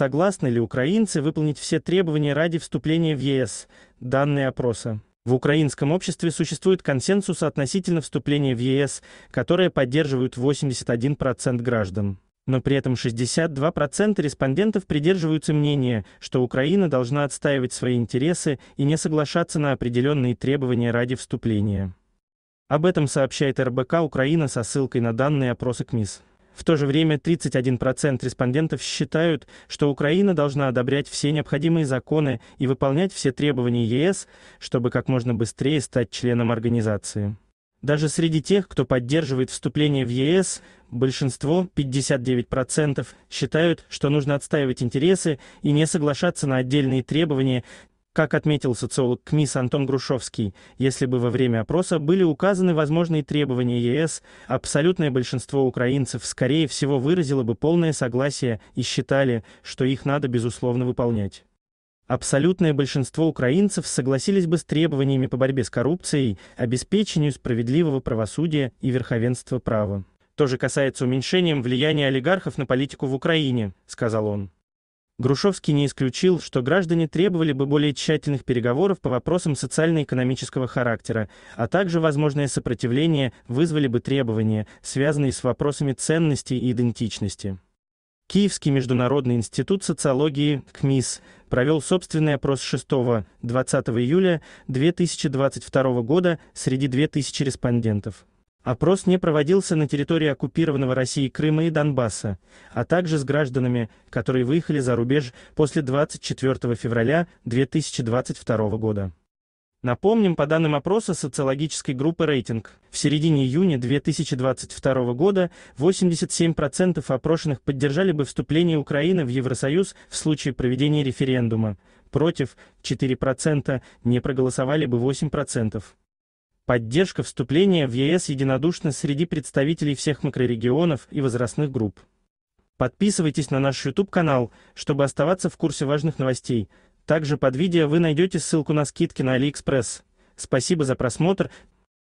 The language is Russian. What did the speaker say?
Согласны ли украинцы выполнить все требования ради вступления в ЕС? Данные опроса. В украинском обществе существует консенсус относительно вступления в ЕС, которое поддерживают 81% граждан. Но при этом 62% респондентов придерживаются мнения, что Украина должна отстаивать свои интересы и не соглашаться на определенные требования ради вступления. Об этом сообщает РБК Украина со ссылкой на данные опроса КМИС. В то же время 31% респондентов считают, что Украина должна одобрять все необходимые законы и выполнять все требования ЕС, чтобы как можно быстрее стать членом организации. Даже среди тех, кто поддерживает вступление в ЕС, большинство, 59%, считают, что нужно отстаивать интересы и не соглашаться на отдельные требования, как отметил социолог КМИС Антон Грушевский, если бы во время опроса были указаны возможные требования ЕС, абсолютное большинство украинцев, скорее всего, выразило бы полное согласие и считали, что их надо безусловно выполнять. Абсолютное большинство украинцев согласились бы с требованиями по борьбе с коррупцией, обеспечению справедливого правосудия и верховенства права. То же касается уменьшением влияния олигархов на политику в Украине, сказал он. Грушевский не исключил, что граждане требовали бы более тщательных переговоров по вопросам социально-экономического характера, а также возможное сопротивление вызвали бы требования, связанные с вопросами ценности и идентичности. Киевский международный институт социологии КМИС провел собственный опрос 6-20 июля 2022 года среди 2000 респондентов. Опрос не проводился на территории оккупированного России Крыма и Донбасса, а также с гражданами, которые выехали за рубеж после 24 февраля 2022 года. Напомним, по данным опроса социологической группы «Рейтинг», в середине июня 2022 года 87% опрошенных поддержали бы вступление Украины в Евросоюз в случае проведения референдума, против 4%, не проголосовали бы 8%. Поддержка вступления в ЕС единодушна среди представителей всех макрорегионов и возрастных групп. Подписывайтесь на наш YouTube-канал, чтобы оставаться в курсе важных новостей. Также под видео вы найдете ссылку на скидки на AliExpress. Спасибо за просмотр,